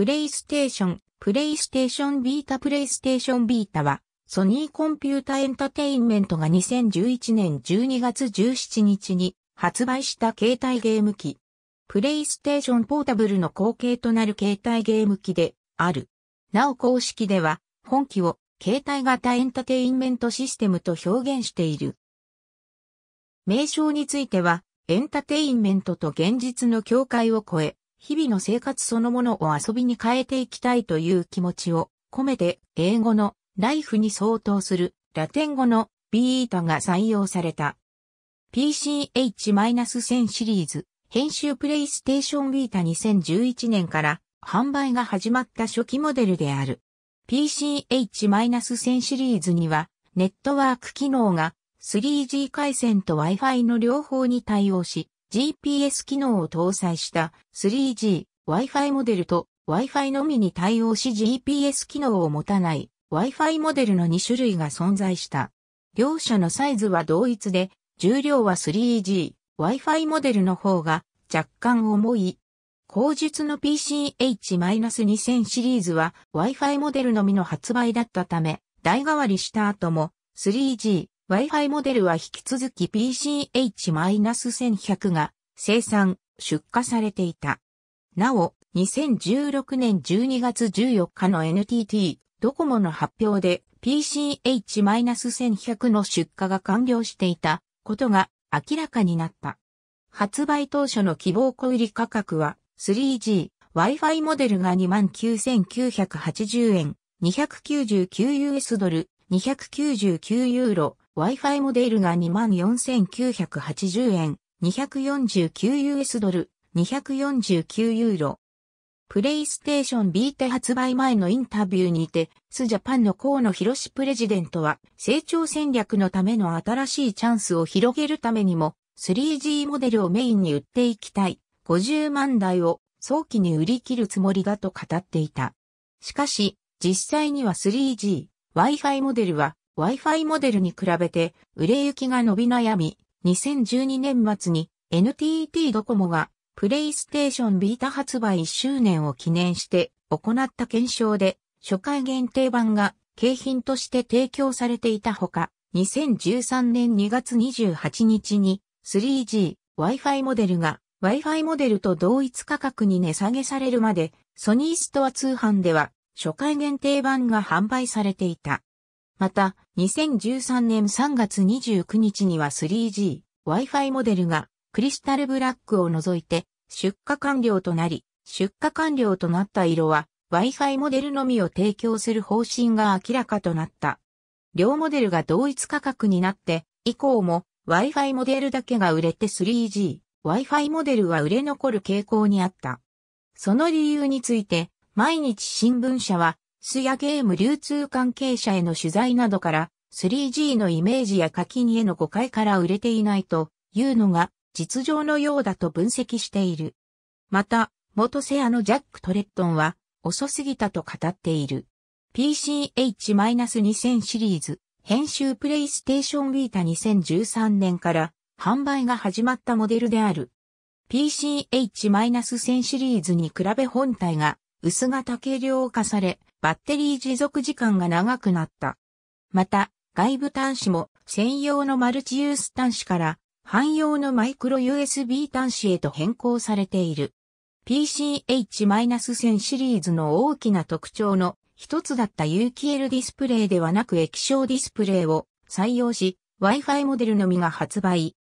プレイステーション、プレイステーションビータプレイステーションビータは、ソニーコンピュータエンタテインメントが2011年12月17日に発売した携帯ゲーム機。プレイステーションポータブルの後継となる携帯ゲーム機である。なお公式では、本機を携帯型エンタテインメントシステムと表現している。名称については、エンタテインメントと現実の境界を超え、日々の生活そのものを遊びに変えていきたいという気持ちを込めて英語のライフに相当するラテン語のビータが採用された。PCH-1000 シリーズ編集プレイステーションビータ2011年から販売が始まった初期モデルである。PCH-1000 シリーズにはネットワーク機能が 3G 回線と Wi-Fi の両方に対応し、GPS 機能を搭載した 3G、Wi-Fi モデルと Wi-Fi のみに対応し GPS 機能を持たない Wi-Fi モデルの2種類が存在した。両者のサイズは同一で、重量は 3G、Wi-Fi モデルの方が若干重い。後述の PCH-2000 シリーズは Wi-Fi モデルのみの発売だったため、代替わりした後も 3G、Wi-Fi モデルは引き続き PCH-1100 が生産、出荷されていた。なお、2016年12月14日の NTT ドコモの発表で PCH-1100 の出荷が完了していたことが明らかになった。発売当初の希望小売価格は 3G、Wi-Fi モデルが29,980円、299US ドル、299ユーロ、Wi-Fi モデルが24,980円、249US ドル、249ユーロ。プレイステーションビータ発売前のインタビューにて、スジャパンの河野博士プレジデントは、成長戦略のための新しいチャンスを広げるためにも、3G モデルをメインに売っていきたい。50万台を早期に売り切るつもりだと語っていた。しかし、実際には 3G、Wi-Fi モデルは Wi-Fi モデルに比べて売れ行きが伸び悩み、2012年末に NTT ドコモがプレイステーションビータ発売1周年を記念して行った検証で初回限定版が景品として提供されていたほか、2013年2月28日に 3G Wi-Fi モデルが Wi-Fi モデルと同一価格に値下げされるまでソニーストア通販では初回限定版が販売されていた。また、2013年3月29日には 3G、Wi-Fi モデルが、クリスタルブラックを除いて、出荷完了となり、出荷完了となった色は、Wi-Fi モデルのみを提供する方針が明らかとなった。両モデルが同一価格になって、以降も Wi-Fi モデルだけが売れて 3G、Wi-Fi モデルは売れ残る傾向にあった。その理由について、毎日新聞社はスやゲーム流通関係者への取材などから 3G のイメージや課金への誤解から売れていないというのが実情のようだと分析している。また、元セアのジャック・トレットンは遅すぎたと語っている。PCH-2000 シリーズ編集プレイステーションビータ2013年から販売が始まったモデルである。PCH-1000 シリーズに比べ本体が薄型軽量化され、バッテリー持続時間が長くなった。また、外部端子も専用のマルチユース端子から汎用のマイクロ USB 端子へと変更されている。PCH-1000 シリーズの大きな特徴の一つだった有機 L ディスプレイではなく液晶ディスプレイを採用し Wi-Fi モデルのみが発売。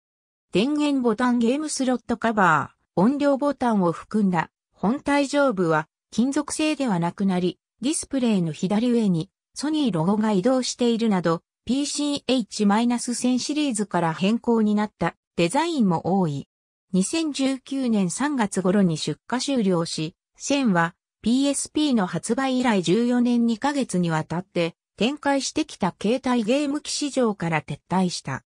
電源ボタンゲームスロットカバー、音量ボタンを含んだ本体上部は金属製ではなくなりディスプレイの左上にソニーロゴが移動しているなど、PCH-1000 シリーズから変更になったデザインも多い。2019年3月頃に出荷終了し、1000は PSP の発売以来14年2ヶ月にわたって展開してきた携帯ゲーム機市場から撤退した。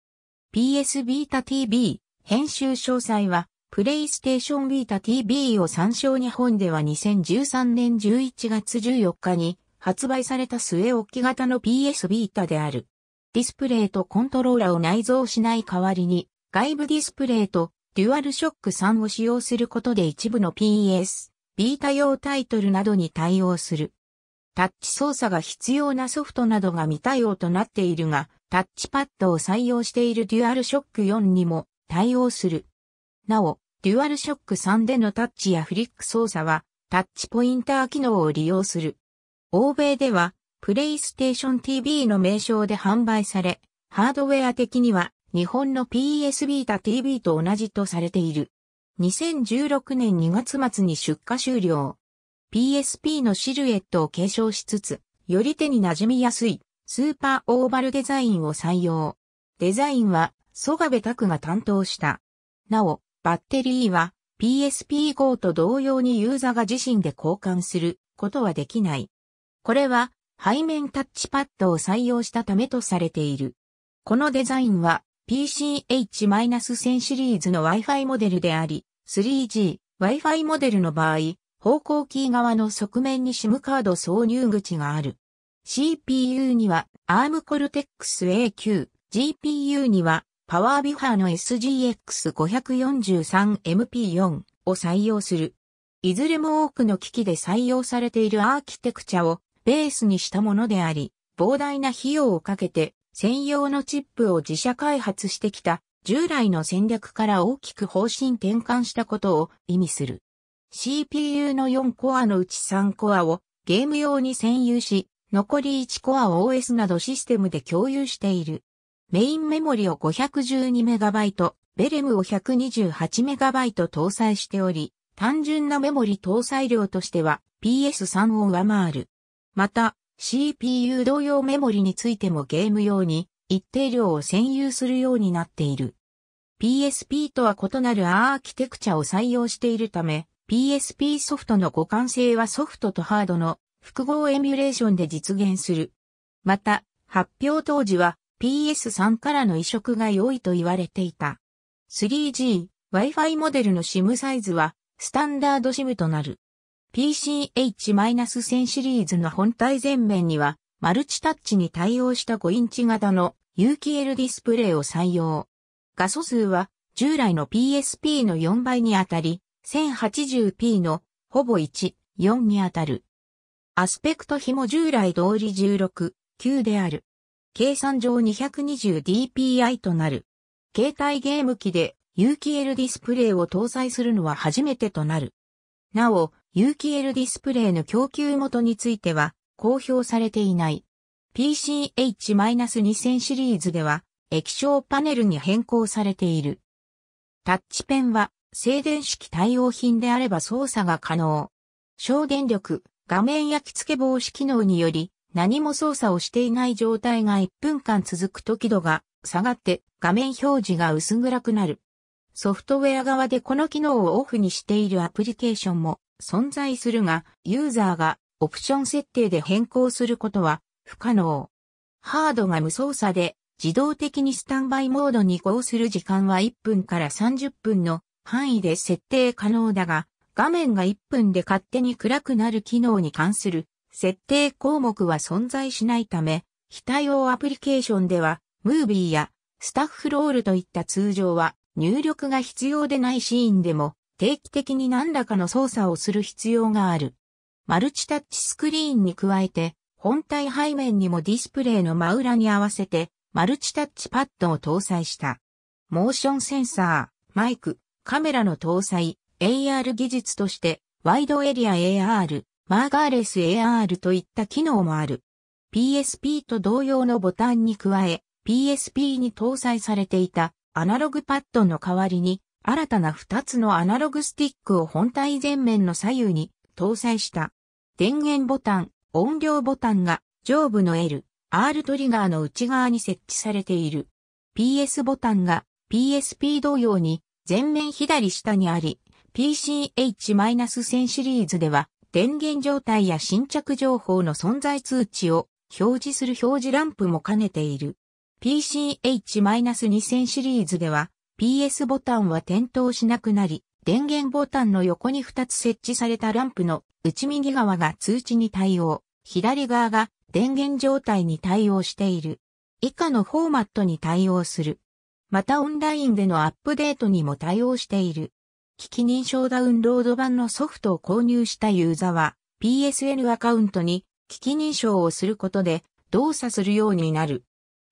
PS ビー TV 編集詳細はプレイステーションビータ TV を参照日本では2013年11月14日に発売された末置き型の PS ビータである。ディスプレイとコントローラを内蔵しない代わりに外部ディスプレイとデュアルショック3を使用することで一部の PS ビータ用タイトルなどに対応する。タッチ操作が必要なソフトなどが未対応となっているが、タッチパッドを採用しているデュアルショック4にも対応する。なお、デュアルショック3でのタッチやフリック操作は、タッチポインター機能を利用する。欧米では、プレイステーション TV の名称で販売され、ハードウェア的には、日本の PS ビータ TV と同じとされている。2016年2月末に出荷終了。PSP のシルエットを継承しつつ、より手に馴染みやすい、スーパーオーバルデザインを採用。デザインは、ソガベタクが担当した。なお、バッテリーは PSP-GO と同様にユーザーが自身で交換することはできない。これは背面タッチパッドを採用したためとされている。このデザインは PCH-1000 シリーズの Wi-Fi モデルであり、3G、Wi-Fi モデルの場合、方向キー側の側面に SIM カード挿入口がある。CPU には ARM Cortex A9、GPU にはパワービファーの SGX543MP4 を採用する。いずれも多くの機器で採用されているアーキテクチャをベースにしたものであり、膨大な費用をかけて専用のチップを自社開発してきた従来の戦略から大きく方針転換したことを意味する。CPU の4コアのうち3コアをゲーム用に占有し、残り1コアを OS などシステムで共有している。メインメモリを 512MB、ベレムを 128MB 搭載しており、単純なメモリ搭載量としては PS3 を上回る。また、CPU 同様メモリについてもゲーム用に一定量を占有するようになっている。PSP とは異なるアーキテクチャを採用しているため、PSP ソフトの互換性はソフトとハードの複合エミュレーションで実現する。また、発表当時は PS3 からの移植が良いと言われていた。3G、Wi-Fi モデルの SIM サイズは、スタンダード SIM となる。PCH-1000 シリーズの本体前面には、マルチタッチに対応した5インチ型の有機 L ディスプレイを採用。画素数は従来の PSP の4倍にあたり、1080p のほぼ1、4にあたる。アスペクト比も従来通り16、9である。計算上 220dpi となる。携帯ゲーム機で有機 L ディスプレイを搭載するのは初めてとなる。なお、有機 L ディスプレイの供給元については公表されていない。PCH-2000 シリーズでは液晶パネルに変更されている。タッチペンは静電式対応品であれば操作が可能。省電力、画面焼き付け防止機能により何も操作をしていない状態が1分間続くと輝度が下がって画面表示が薄暗くなる。ソフトウェア側でこの機能をオフにしているアプリケーションも存在するが、ユーザーがオプション設定で変更することは不可能。ハードが無操作で自動的にスタンバイモードに移行する時間は1分から30分の範囲で設定可能だが、画面が1分で勝手に暗くなる機能に関する設定項目は存在しないため、非対応アプリケーションでは、ムービーやスタッフロールといった通常は入力が必要でないシーンでも定期的に何らかの操作をする必要がある。マルチタッチスクリーンに加えて、本体背面にもディスプレイの真裏に合わせて、マルチタッチパッドを搭載した。モーションセンサー、マイク、カメラの搭載、AR 技術として、ワイドエリア AR、マーガーレス AR といった機能もある。PSP と同様のボタンに加え、PSP に搭載されていたアナログパッドの代わりに、新たな2つのアナログスティックを本体前面の左右に搭載した。電源ボタン、音量ボタンが上部の L、R トリガーの内側に設置されている。PS ボタンが PSP 同様に前面左下にあり、PCH-1000 シリーズでは電源状態や新着情報の存在通知を表示する表示ランプも兼ねている。PCH-2000 シリーズでは PS ボタンは点灯しなくなり、電源ボタンの横に2つ設置されたランプの内右側が通知に対応、左側が電源状態に対応している。以下のフォーマットに対応する。またオンラインでのアップデートにも対応している。機器認証ダウンロード版のソフトを購入したユーザは PSN アカウントに機器認証をすることで動作するようになる。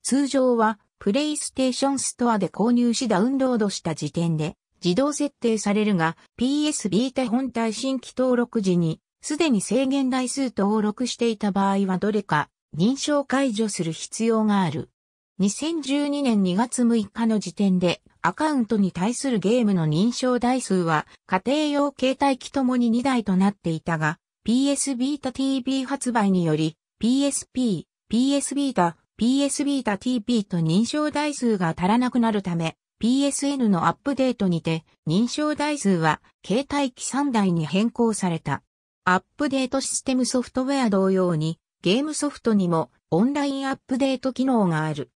通常はプレイステーションストアで購入しダウンロードした時点で自動設定されるが PS ビータ本体新規登録時にすでに制限台数登録していた場合はどれか認証解除する必要がある。2012年2月6日の時点でアカウントに対するゲームの認証台数は家庭用携帯機ともに2台となっていたが PS b ー TV 発売により PSP、PS Vita、PS Vita TV と認証台数が足らなくなるため PSN のアップデートにて認証台数は携帯機3台に変更された。アップデートシステムソフトウェア同様にゲームソフトにもオンラインアップデート機能がある。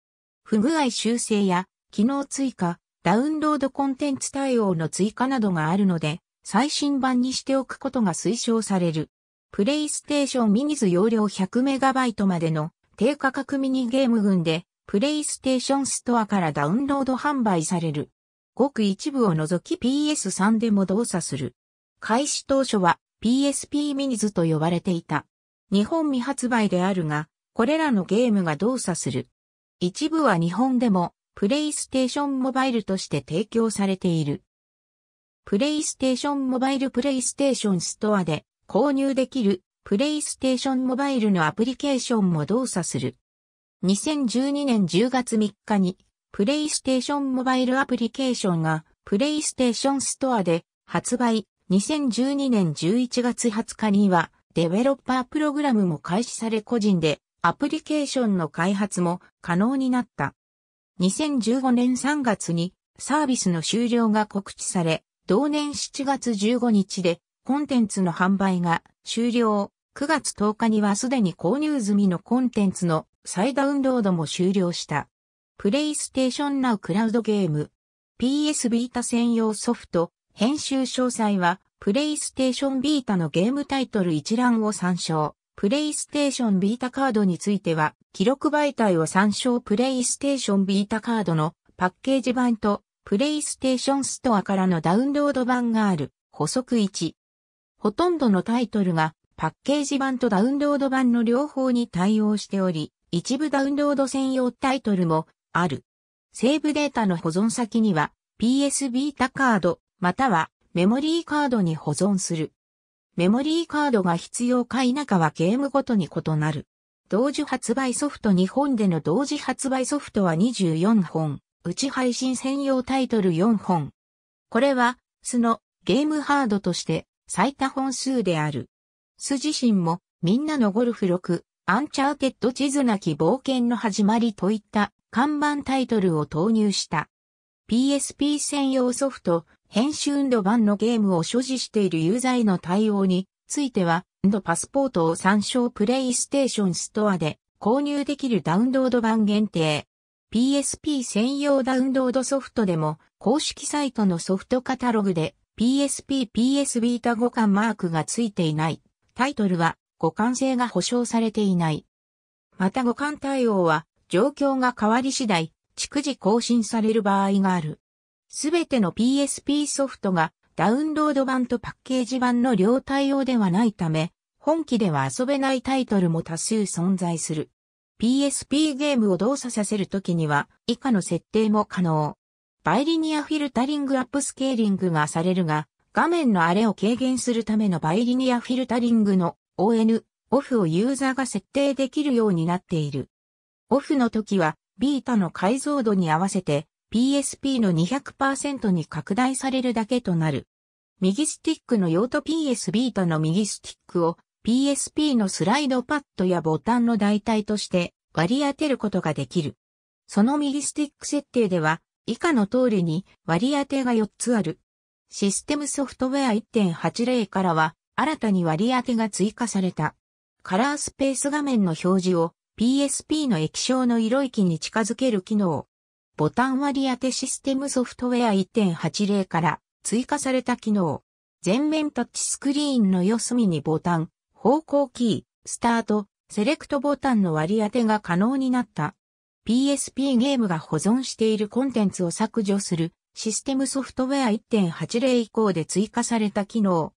不具合修正や機能追加、ダウンロードコンテンツ対応の追加などがあるので、最新版にしておくことが推奨される。プレイステーションミニズ容量 100MB までの低価格ミニゲーム群で、プレイステーションストアからダウンロード販売される。ごく一部を除き PS3 でも動作する。開始当初は PSP ミニズと呼ばれていた。日本未発売であるが、これらのゲームが動作する。一部は日本でも、プレイステーションモバイルとして提供されている。プレイステーションモバイルプレイステーションストアで購入できるプレイステーションモバイルのアプリケーションも動作する。2012年10月3日にプレイステーションモバイルアプリケーションがプレイステーションストアで発売。2012年11月20日にはデベロッパープログラムも開始され個人でアプリケーションの開発も可能になった。2015年3月にサービスの終了が告知され、同年7月15日でコンテンツの販売が終了。9月10日にはすでに購入済みのコンテンツの再ダウンロードも終了した。プレイステーションナウクラウドゲーム。PS ビータ専用ソフト。編集詳細は、プレイステーションビータのゲームタイトル一覧を参照。プレイステーションビータカードについては、記録媒体を参照プレイステーションビータカードのパッケージ版と、プレイステーションストアからのダウンロード版がある、補足1。ほとんどのタイトルが、パッケージ版とダウンロード版の両方に対応しており、一部ダウンロード専用タイトルもある。セーブデータの保存先には PS ビータカードまたはメモリーカードに保存する。メモリーカードが必要か否かはゲームごとに異なる。同時発売ソフト日本での同時発売ソフトは24本、うち配信専用タイトル4本。これは、スのゲームハードとして最多本数である。ス自身も、みんなのゴルフ6、アンチャーテッド地図なき冒険の始まりといった看板タイトルを投入した。PSP 専用ソフト、編集運動版のゲームを所持している有罪の対応については、運動パスポートを参照プレイステーションストアで購入できるダウンロード版限定。PSP 専用ダウンロードソフトでも公式サイトのソフトカタログで PSP PS ビータ互換マークがついていない。タイトルは互換性が保証されていない。また互換対応は状況が変わり次第、逐次更新される場合がある。すべての PSP ソフトがダウンロード版とパッケージ版の両対応ではないため、本機では遊べないタイトルも多数存在する。PSP ゲームを動作させるときには以下の設定も可能。バイリニアフィルタリングアップスケーリングがされるが、画面の荒れを軽減するためのバイリニアフィルタリングの ON、OFF をユーザーが設定できるようになっている。OFF の時はビータの解像度に合わせて PSP の200%に拡大されるだけとなる。右スティックの用途 PS ビータの右スティックを PSP のスライドパッドやボタンの代替として割り当てることができる。その右スティック設定では以下の通りに割り当てが4つある。システムソフトウェア1.80からは新たに割り当てが追加された。カラースペース画面の表示を PSP の液晶の色域に近づける機能。ボタン割り当てシステムソフトウェア1.80から追加された機能。全面タッチスクリーンの四隅にボタン、方向キー、スタート、セレクトボタンの割り当てが可能になった。PSP ゲームが保存しているコンテンツを削除するシステムソフトウェア1.80以降で追加された機能。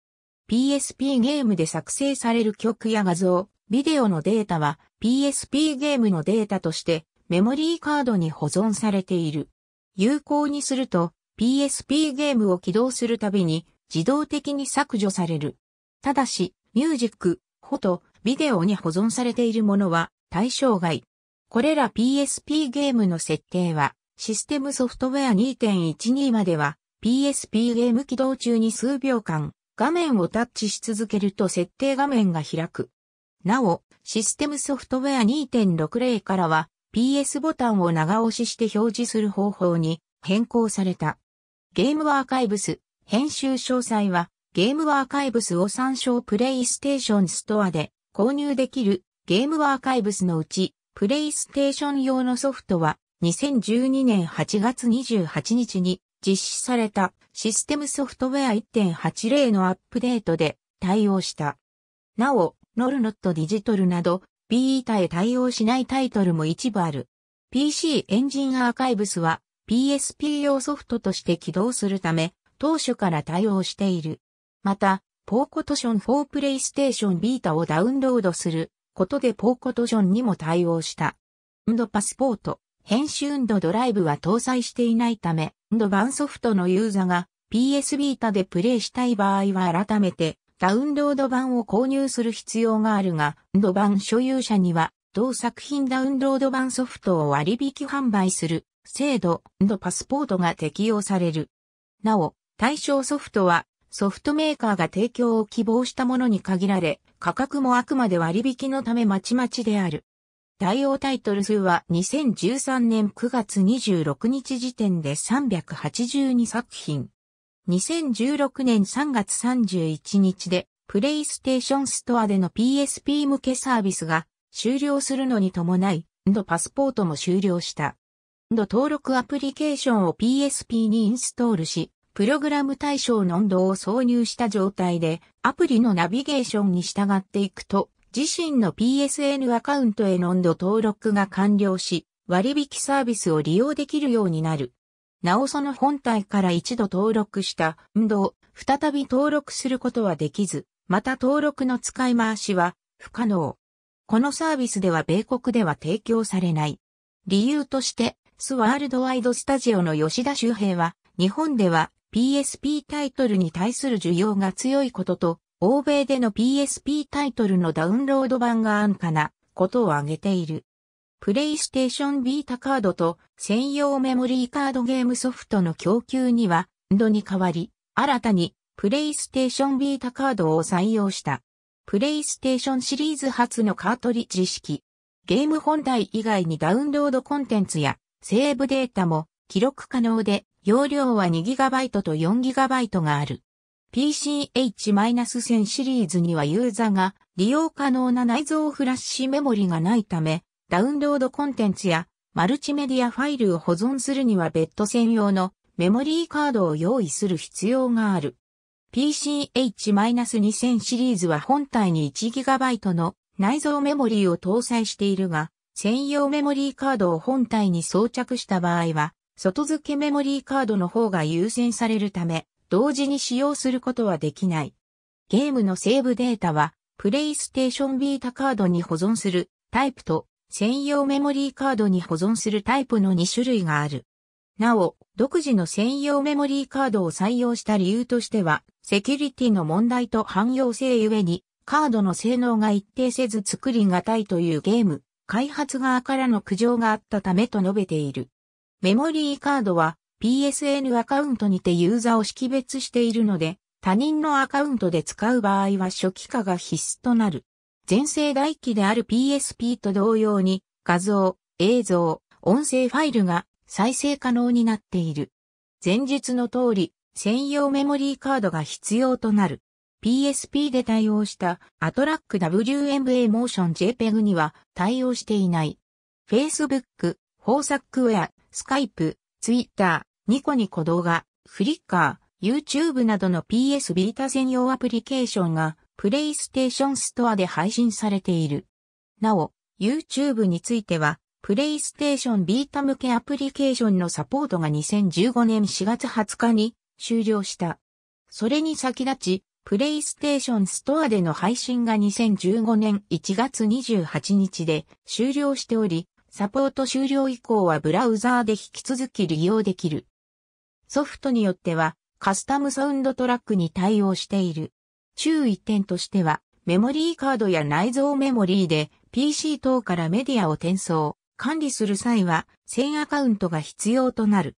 PSP ゲームで作成される曲や画像、ビデオのデータは PSP ゲームのデータとしてメモリーカードに保存されている。有効にすると PSP ゲームを起動するたびに自動的に削除される。ただし、ミュージック、フォト、ビデオに保存されているものは対象外。これら PSP ゲームの設定は、システムソフトウェア2.12までは、PSP ゲーム起動中に数秒間、画面をタッチし続けると設定画面が開く。なお、システムソフトウェア2.60からは、PS ボタンを長押しして表示する方法に変更された。ゲームアーカイブス、編集詳細は、ゲームアーカイブスを参照プレイステーションストアで購入できるゲームアーカイブスのうち、プレイステーション用のソフトは2012年8月28日に実施されたシステムソフトウェア1.80のアップデートで対応した。なお、ノルノットディジトルなどータへ対応しないタイトルも一部ある。PC エンジンアーカイブスは PSP 用ソフトとして起動するため、当初から対応している。また、ポーコトション4プレイステーションビータをダウンロードすることでポーコトションにも対応した。ンドパスポート、編集ンドドライブは搭載していないため、ンド版ソフトのユーザが PS ビータでプレイしたい場合は改めてダウンロード版を購入する必要があるが、ド版所有者には、同作品ダウンロード版ソフトを割引販売する、制度、ドパスポートが適用される。なお、対象ソフトは、ソフトメーカーが提供を希望したものに限られ、価格もあくまで割引のためまちまちである。対応タイトル数は2013年9月26日時点で382作品。2016年3月31日で、プレイステーションストアでの PSP 向けサービスが終了するのに伴い、ドパスポートも終了した。ド登録アプリケーションを PSP にインストールし、プログラム対象の温度を挿入した状態で、アプリのナビゲーションに従っていくと、自身の PSN アカウントへの温度登録が完了し、割引サービスを利用できるようになる。なおその本体から一度登録した運動、再び登録することはできず、また登録の使い回しは不可能。このサービスでは米国では提供されない。理由として、スワールドワイドスタジオの吉田周平は、日本では PSP タイトルに対する需要が強いことと、欧米での PSP タイトルのダウンロード版が安価なことを挙げている。プレイステーションビータカードと専用メモリーカードゲームソフトの供給には、ドに変わり、新たにプレイステーションビータカードを採用した。プレイステーションシリーズ初のカートリッジ式。ゲーム本体以外にダウンロードコンテンツやセーブデータも記録可能で、容量は 2GB と 4GB がある。PCH-1000 シリーズにはユーザーが利用可能な内蔵フラッシュメモリがないため、ダウンロードコンテンツやマルチメディアファイルを保存するには別途専用のメモリーカードを用意する必要がある。PCH-2000 シリーズは本体に 1GB の内蔵メモリーを搭載しているが、専用メモリーカードを本体に装着した場合は、外付けメモリーカードの方が優先されるため、同時に使用することはできない。ゲームのセーブデータは、プレイステーションビータカードに保存するタイプと専用メモリーカードに保存するタイプの2種類がある。なお、独自の専用メモリーカードを採用した理由としては、セキュリティの問題と汎用性ゆえに、カードの性能が一定せず作りがたいというゲーム、開発側からの苦情があったためと述べている。メモリーカードは PSN アカウントにてユーザーを識別しているので、他人のアカウントで使う場合は初期化が必須となる。全盛代機である PSP と同様に画像、映像、音声ファイルが再生可能になっている。前述の通り、専用メモリーカードが必要となる。PSP で対応したアトラック WMA モーション JPEG には対応していない。Facebook、c 作ウェア、Skype、Twitter、ニコニコ動画、Flickr、YouTube などの PS ビータ専用アプリケーションがプレイステーションストアで配信されている。なお、YouTube については、プレイステーションビータ向けアプリケーションのサポートが2015年4月20日に終了した。それに先立ち、プレイステーションストアでの配信が2015年1月28日で終了しており、サポート終了以降はブラウザーで引き続き利用できる。ソフトによってはカスタムサウンドトラックに対応している。注意点としては、メモリーカードや内蔵メモリーで PC 等からメディアを転送、管理する際は1000アカウントが必要となる。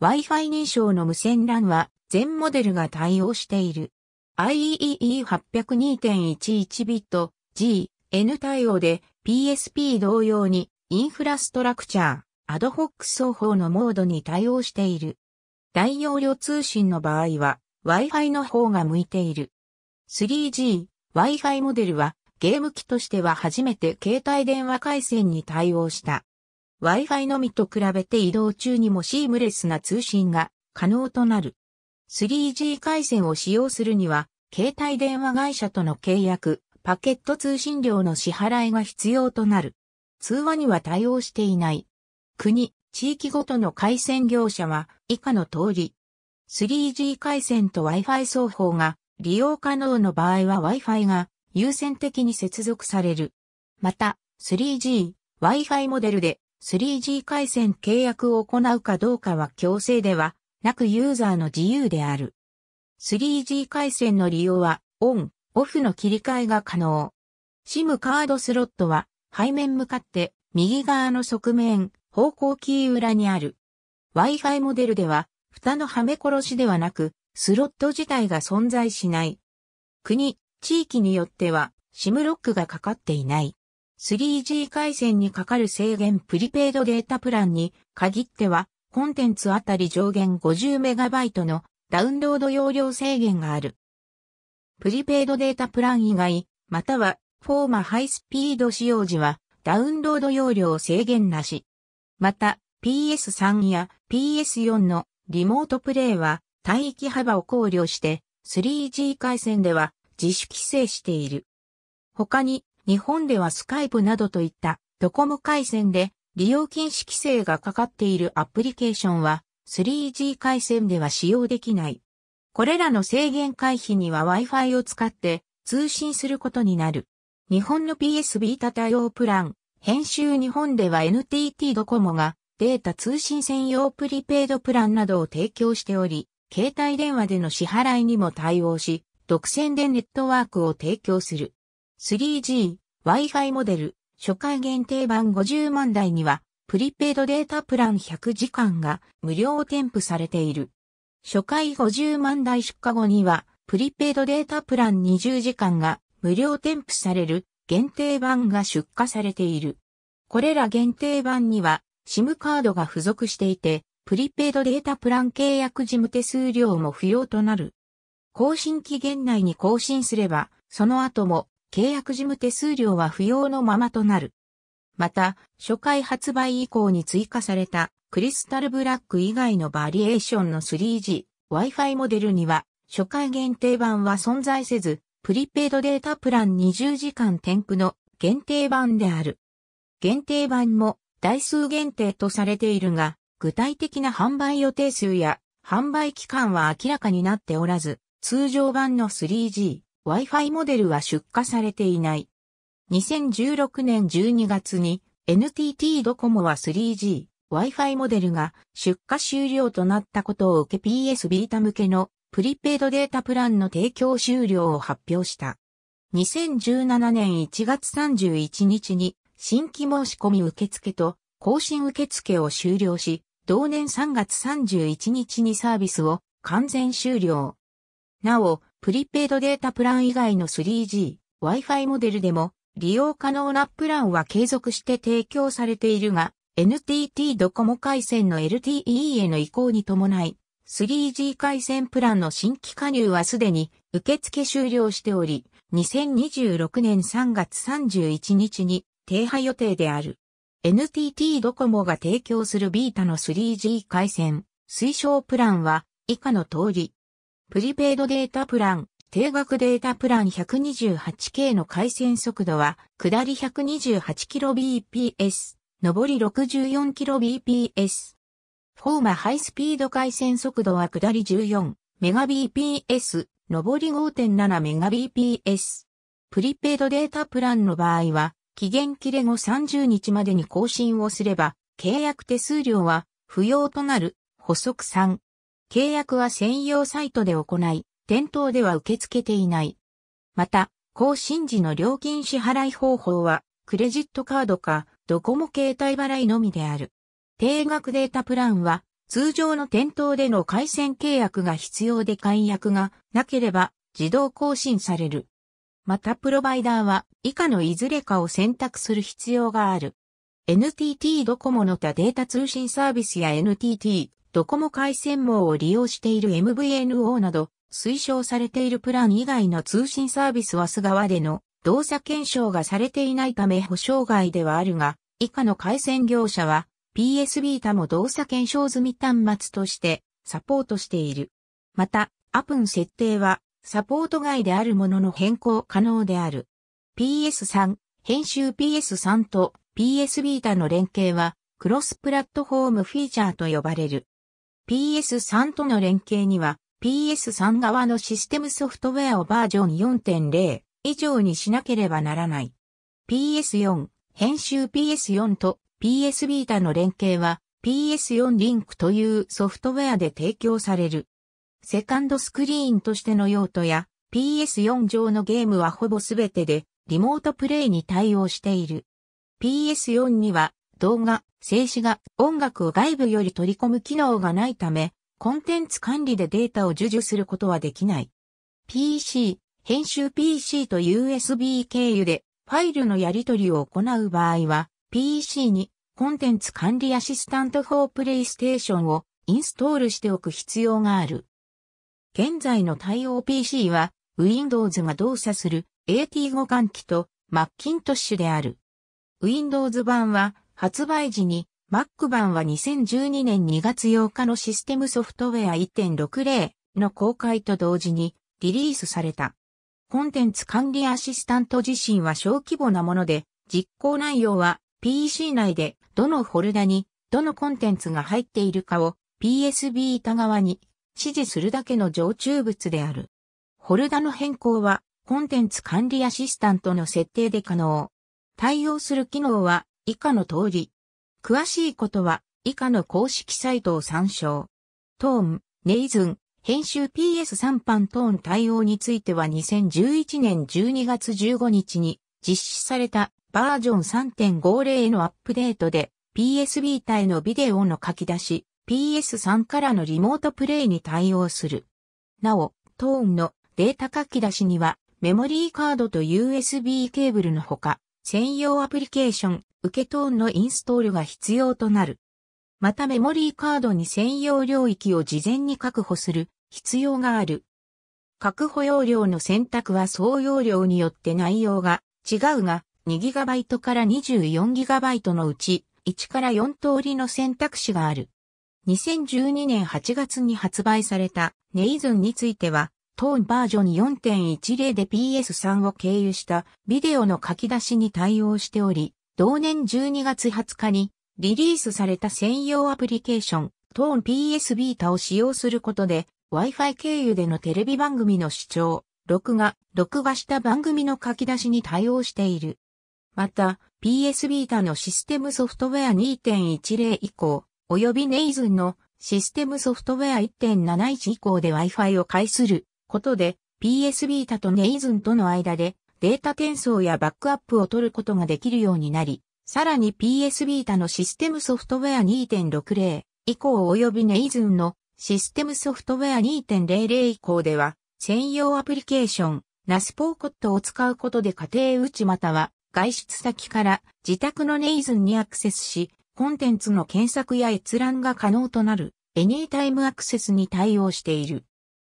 Wi-Fi 認証の無線 LAN は全モデルが対応している。IEEE802.11 ビット G、N 対応で PSP 同様にインフラストラクチャー、アドホック双方のモードに対応している。大容量通信の場合は Wi-Fi の方が向いている。3G、Wi-Fi モデルはゲーム機としては初めて携帯電話回線に対応した。Wi-Fi のみと比べて移動中にもシームレスな通信が可能となる。3G 回線を使用するには、携帯電話会社との契約、パケット通信料の支払いが必要となる。通話には対応していない。国、地域ごとの回線業者は以下の通り、3G 回線と Wi-Fi 双方が利用可能の場合は Wi-Fi が優先的に接続される。また、3G、Wi-Fi モデルで 3G 回線契約を行うかどうかは強制ではなくユーザーの自由である。3G 回線の利用はオン、オフの切り替えが可能。SIM カードスロットは背面向かって右側の側面、方向キー裏にある。Wi-Fi モデルでは蓋のはめ殺しではなくスロット自体が存在しない。国、地域によっては、シムロックがかかっていない。3G 回線にかかる制限プリペイドデータプランに限っては、コンテンツあたり上限 50MB のダウンロード容量制限がある。プリペイドデータプラン以外、またはフォーマハイスピード使用時はダウンロード容量制限なし。また PS3 や PS4 のリモートプレイは帯域幅を考慮して 3G 回線では自主規制している。他に日本ではスカイプなどといったドコモ回線で利用禁止規制がかかっているアプリケーションは 3G 回線では使用できない。これらの制限回避には Wi-Fi を使って通信することになる。日本の PS ビータ対応プラン、編集日本では NTT ドコモがデータ通信専用プリペイドプランなどを提供しており、携帯電話での支払いにも対応し、独占でネットワークを提供する。3G、Wi-Fi モデル、初回限定版50万台には、プリペイドデータプラン100時間が無料添付されている。初回50万台出荷後には、プリペイドデータプラン20時間が無料添付される限定版が出荷されている。これら限定版には SIM カードが付属していて、プリペイドデータプラン契約事務手数料も不要となる。更新期限内に更新すれば、その後も契約事務手数料は不要のままとなる。また、初回発売以降に追加されたクリスタルブラック以外のバリエーションの 3G、Wi-Fi モデルには、初回限定版は存在せず、プリペイドデータプラン20時間添付の限定版である。限定版も台数限定とされているが、具体的な販売予定数や販売期間は明らかになっておらず、通常版の 3G、Wi-Fi モデルは出荷されていない。2016年12月に NTT ドコモは 3G、Wi-Fi モデルが出荷終了となったことを受け PS ビータ向けのプリペイドデータプランの提供終了を発表した。2017年1月31日に新規申し込み受付と更新受付を終了し、同年3月31日にサービスを完全終了。なお、プリペイドデータプラン以外の 3G、Wi-Fi モデルでも利用可能なプランは継続して提供されているが、NTT ドコモ回線の LTE への移行に伴い、3G 回線プランの新規加入はすでに受付終了しており、2026年3月31日に停波予定である。NTT ドコモが提供するビータの 3G 回線、推奨プランは以下の通り。プリペイドデータプラン、定額データプラン 128K の回線速度は、下り 128kbps、上り 64kbps。フォーマハイスピード回線速度は下り 14Mbps、上り 5.7Mbps。プリペイドデータプランの場合は、期限切れ後30日までに更新をすれば、契約手数料は不要となる補足3。契約は専用サイトで行い、店頭では受け付けていない。また、更新時の料金支払い方法は、クレジットカードか、ドコモ携帯払いのみである。定額データプランは、通常の店頭での回線契約が必要で解約がなければ自動更新される。またプロバイダーは以下のいずれかを選択する必要がある。NTT ドコモの他データ通信サービスや NTT ドコモ回線網を利用している MVNO など推奨されているプラン以外の通信サービスは菅側での動作検証がされていないため保証外ではあるが、以下の回線業者は PS b 他も動作検証済み端末としてサポートしている。また、アプン設定はサポート外であるものの変更可能である。PS3、編集 PS3 と PS ビータの連携は、クロスプラットフォームフィーチャーと呼ばれる。PS3 との連携には、PS3 側のシステムソフトウェアをバージョン4.0以上にしなければならない。PS4、編集 PS4 と PS ビータの連携は PS4 リンクというソフトウェアで提供される。セカンドスクリーンとしての用途や PS4 上のゲームはほぼすべてでリモートプレイに対応している。PS4 には動画、静止画、音楽を外部より取り込む機能がないため、コンテンツ管理でデータを授受することはできない。PC、編集 PC と USB 経由でファイルのやり取りを行う場合は、PC にコンテンツ管理アシスタント4プレイステーションをインストールしておく必要がある。現在の対応 PC は Windows が動作する AT 互換機と Macintosh である。Windows 版は発売時に Mac 版は2012年2月8日のシステムソフトウェア1.60の公開と同時にリリースされた。コンテンツ管理アシスタント自身は小規模なもので、実行内容は PC 内でどのフォルダにどのコンテンツが入っているかを PSB 板側に指示するだけの常駐物である。フォルダの変更は、コンテンツ管理アシスタントの設定で可能。対応する機能は、以下の通り。詳しいことは、以下の公式サイトを参照。トーン、ネイズン、編集 PS3 版トーン対応については2011年12月15日に実施されたバージョン3.50へのアップデートで PS ビータへのビデオの書き出し、PS3 からのリモートプレイに対応する。なお、トーンのデータ書き出しにはメモリーカードと USB ケーブルのほか、専用アプリケーション、受けトーンのインストールが必要となる。またメモリーカードに専用領域を事前に確保する必要がある。確保容量の選択は総容量によって内容が違うが 2GB から 24GB のうち1から4通りの選択肢がある。2012年8月に発売されたネイズンについては、ンバージョン4.10で PS3 を経由したビデオの書き出しに対応しており、同年12月20日にリリースされた専用アプリケーション、トーン PS ビータを使用することで、Wi-Fi 経由でのテレビ番組の視聴、録画、録画した番組の書き出しに対応している。また、PS ビータのシステムソフトウェア2.10以降、及びネイズンのシステムソフトウェア1.71以降で Wi-Fi を介することで PS ビータとネイズンとの間でデータ転送やバックアップを取ることができるようになり、さらに PS ビータのシステムソフトウェア2.60以降及びネイズンのシステムソフトウェア2.00以降では専用アプリケーションナスポーコットを使うことで家庭内または外出先から自宅のネイズンにアクセスしコンテンツの検索や閲覧が可能となる、エニータイムアクセスに対応している。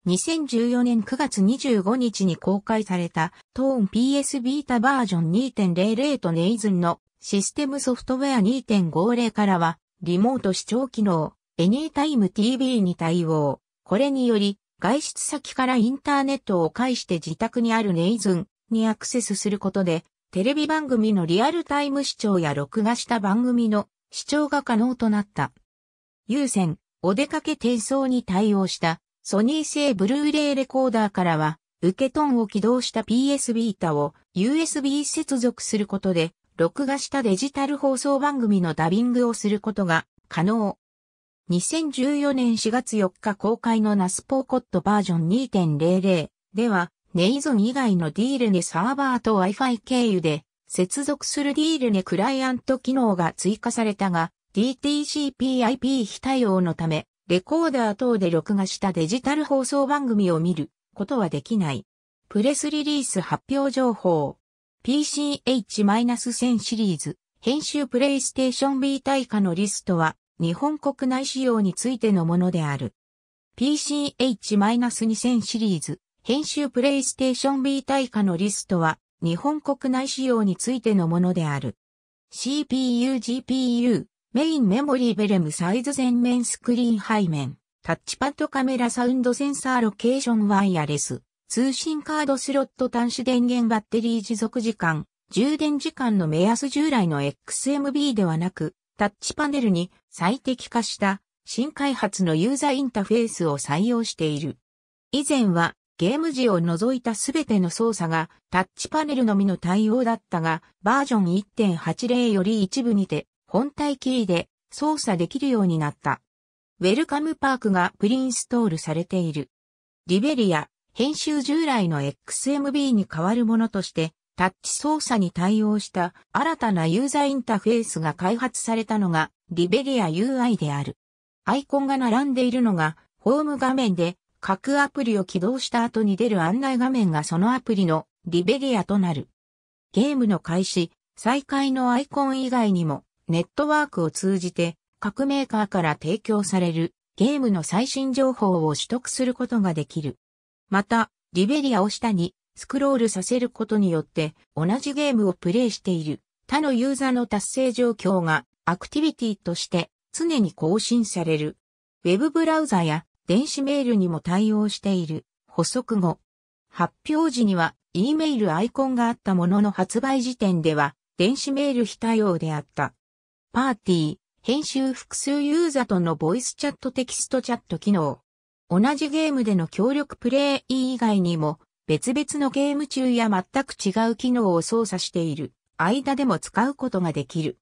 2014年9月25日に公開された、トーン PS ビータバージョン2.00とネイズンのシステムソフトウェア2.50からは、リモート視聴機能、エニータイム TV に対応。これにより、外出先からインターネットを介して自宅にあるネイズンにアクセスすることで、テレビ番組のリアルタイム視聴や録画した番組の視聴が可能となった。有線、お出かけ転送に対応したソニー製ブルーレイレコーダーからは、受けトンを起動した PS ビータを USB 接続することで、録画したデジタル放送番組のダビングをすることが可能。2014年4月4日公開のナスポーコットバージョン2.00では、ネイゾン以外のディールにサーバーと Wi-Fi 経由で接続するディールネクライアント機能が追加されたが、DTCPIP 非対応のため、レコーダー等で録画したデジタル放送番組を見ることはできない。プレスリリース発表情報。PCH-1000 シリーズ、編集プレイステーション B 対価のリストは、日本国内仕様についてのものである。PCH-2000 シリーズ、編集プレイステーション B 対価のリストは、日本国内仕様についてのものである。CPU、GPU、メインメモリーベレムサイズ全面スクリーン背面、タッチパッドカメラサウンドセンサーロケーションワイヤレス、通信カードスロット端子電源バッテリー持続時間、充電時間の目安従来の XMB ではなく、タッチパネルに最適化した新開発のユーザーインターフェースを採用している。以前はゲーム時を除いたすべての操作がタッチパネルのみの対応だったが、バージョン1.80より一部にて本体キーで操作できるようになった。ウェルカムパークがプリインストールされている。リベリア、編集従来の XMB に代わるものとして、タッチ操作に対応した新たなユーザーインターフェースが開発されたのがリベリア UI である。アイコンが並んでいるのがホーム画面で各アプリを起動した後に出る案内画面がそのアプリのリベリアとなる。ゲームの開始、再開のアイコン以外にも、ネットワークを通じて、各メーカーから提供されるゲームの最新情報を取得することができる。また、リベリアを下にスクロールさせることによって、同じゲームをプレイしている他のユーザーの達成状況がアクティビティとして常に更新される。ウェブブラウザや電子メールにも対応している。補足後。発表時には E メールアイコンがあったものの発売時点では電子メール非対応であった。パーティー、編集複数ユーザーとのボイスチャットテキストチャット機能。同じゲームでの協力プレイ以外にも別々のゲーム中や全く違う機能を操作している間でも使うことができる。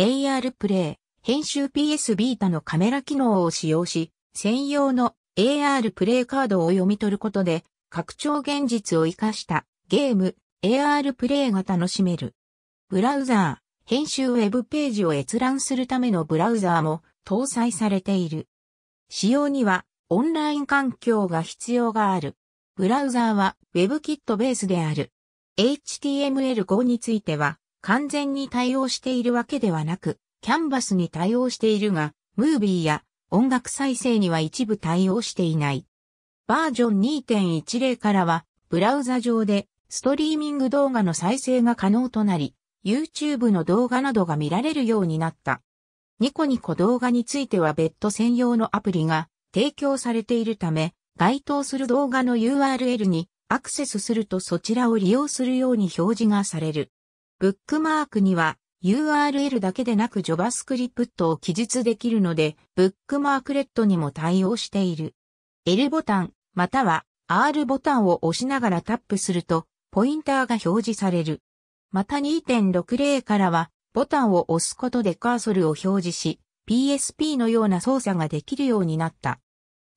AR プレイ、編集 PS ビータのカメラ機能を使用し、専用の AR プレイカードを読み取ることで、拡張現実を活かしたゲーム、AR プレイが楽しめる。ブラウザー、編集ウェブページを閲覧するためのブラウザーも搭載されている。使用にはオンライン環境が必要がある。ブラウザーは WebKit ベースである。HTML5 については完全に対応しているわけではなく、キャンバスに対応しているが、ムービーや音楽再生には一部対応していない。バージョン2.10からは、ブラウザ上でストリーミング動画の再生が可能となり、YouTube の動画などが見られるようになった。ニコニコ動画については別途専用のアプリが提供されているため、該当する動画の URL にアクセスするとそちらを利用するように表示がされる。ブックマークには URL だけでなく JavaScript を記述できるので、ブックマークレットにも対応している。L ボタン、または R ボタンを押しながらタップすると、ポインターが表示される。また2.60からは、ボタンを押すことでカーソルを表示し、PSP のような操作ができるようになった。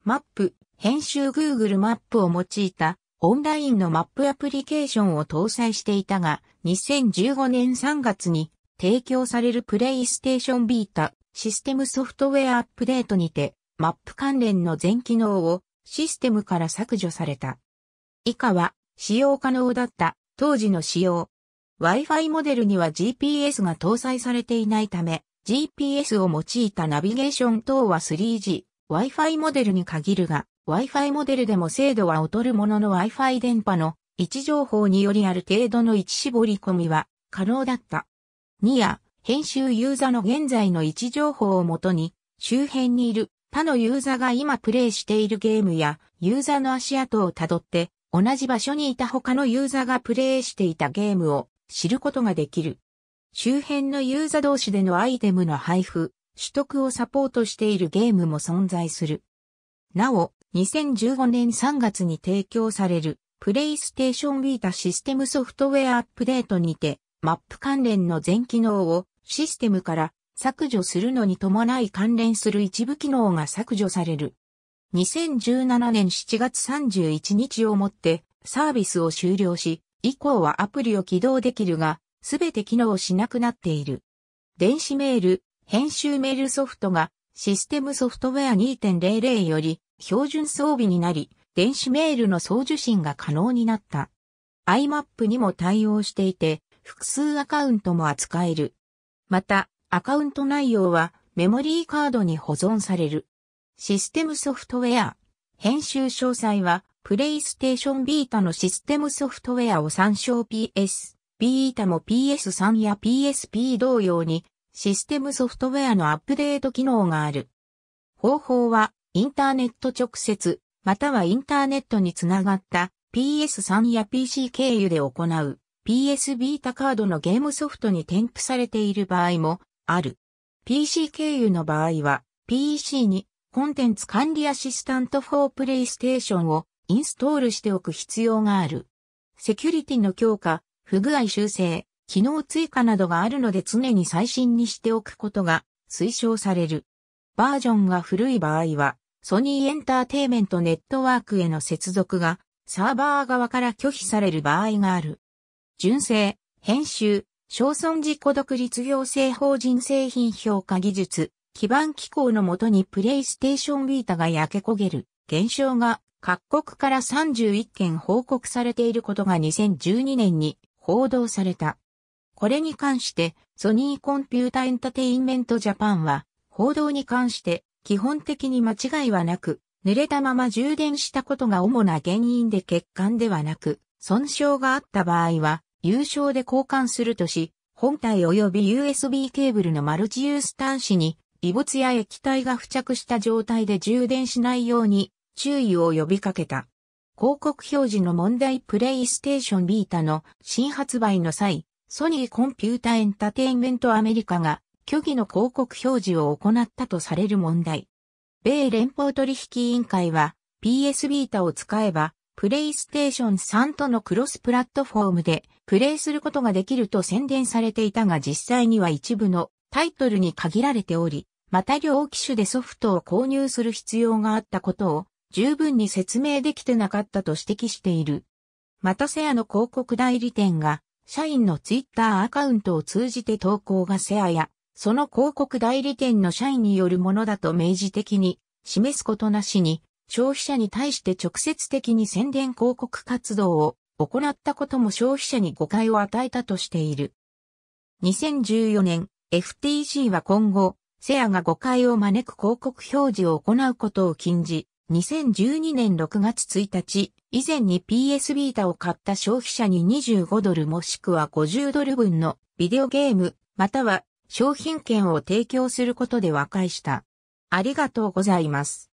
マップ、編集 Google マップを用いたオンラインのマップアプリケーションを搭載していたが、2015年3月に提供されるプレイステーションビータシステムソフトウェアアップデートにてマップ関連の全機能をシステムから削除された。以下は使用可能だった当時の使用。Wi-Fi モデルには GPS が搭載されていないため、GPS を用いたナビゲーション等は 3G、Wi-Fi モデルに限るが、Wi-Fi モデルでも精度は劣るものの Wi-Fi 電波の位置情報によりある程度の位置絞り込みは可能だった。2や、編集ユーザーの現在の位置情報をもとに、周辺にいる他のユーザーが今プレイしているゲームや、ユーザーの足跡をたどって、同じ場所にいた他のユーザーがプレイしていたゲームを知ることができる。周辺のユーザー同士でのアイテムの配布、取得をサポートしているゲームも存在する。なお、2015年3月に提供される、プレイステーションビータシステムソフトウェアアップデートにて、マップ関連の全機能をシステムから削除するのに伴い関連する一部機能が削除される。2017年7月31日をもってサービスを終了し、以降はアプリを起動できるが、すべて機能しなくなっている。電子メール、編集メールソフトがシステムソフトウェア2.00より標準装備になり、電子メールの送受信が可能になった。iMap にも対応していて、複数アカウントも扱える。また、アカウント内容はメモリーカードに保存される。システムソフトウェア。編集詳細は、プレイステーションビータのシステムソフトウェアを参照 PS、ビータも PS3 や PSP 同様に、システムソフトウェアのアップデート機能がある。方法は、インターネット直接、またはインターネットにつながった PS3 や PC 経由で行う。PS ビータカードのゲームソフトに添付されている場合もある。PC 経由の場合は PC にコンテンツ管理アシスタント4プレイステーションをインストールしておく必要がある。セキュリティの強化、不具合修正、機能追加などがあるので常に最新にしておくことが推奨される。バージョンが古い場合は、ソニーエンターテイメントネットワークへの接続がサーバー側から拒否される場合がある。純正、編集、小村自己独立行政法人製品評価技術、基盤機構のもとにプレイステーションビータが焼け焦げる現象が各国から31件報告されていることが2012年に報道された。これに関してソニーコンピュータエンタテインメントジャパンは報道に関して基本的に間違いはなく濡れたまま充電したことが主な原因で欠陥ではなく損傷があった場合は優勝で交換するとし、本体及び USB ケーブルのマルチユース端子に異物や液体が付着した状態で充電しないように注意を呼びかけた。広告表示の問題プレイステーションビータの新発売の際、ソニーコンピュータエンタテインメントアメリカが虚偽の広告表示を行ったとされる問題。米連邦取引委員会は PS ビータを使えばプレイステーション3とのクロスプラットフォームでプレイすることができると宣伝されていたが実際には一部のタイトルに限られており、また両機種でソフトを購入する必要があったことを十分に説明できてなかったと指摘している。またセアの広告代理店が社員のツイッターアカウントを通じて投稿がセアやその広告代理店の社員によるものだと明示的に示すことなしに消費者に対して直接的に宣伝広告活動を行ったことも消費者に誤解を与えたとしている。2014年、FTC は今後、セアが誤解を招く広告表示を行うことを禁じ、2012年6月1日、以前に PS ビータを買った消費者に25ドルもしくは50ドル分のビデオゲーム、または商品券を提供することで和解した。ありがとうございます。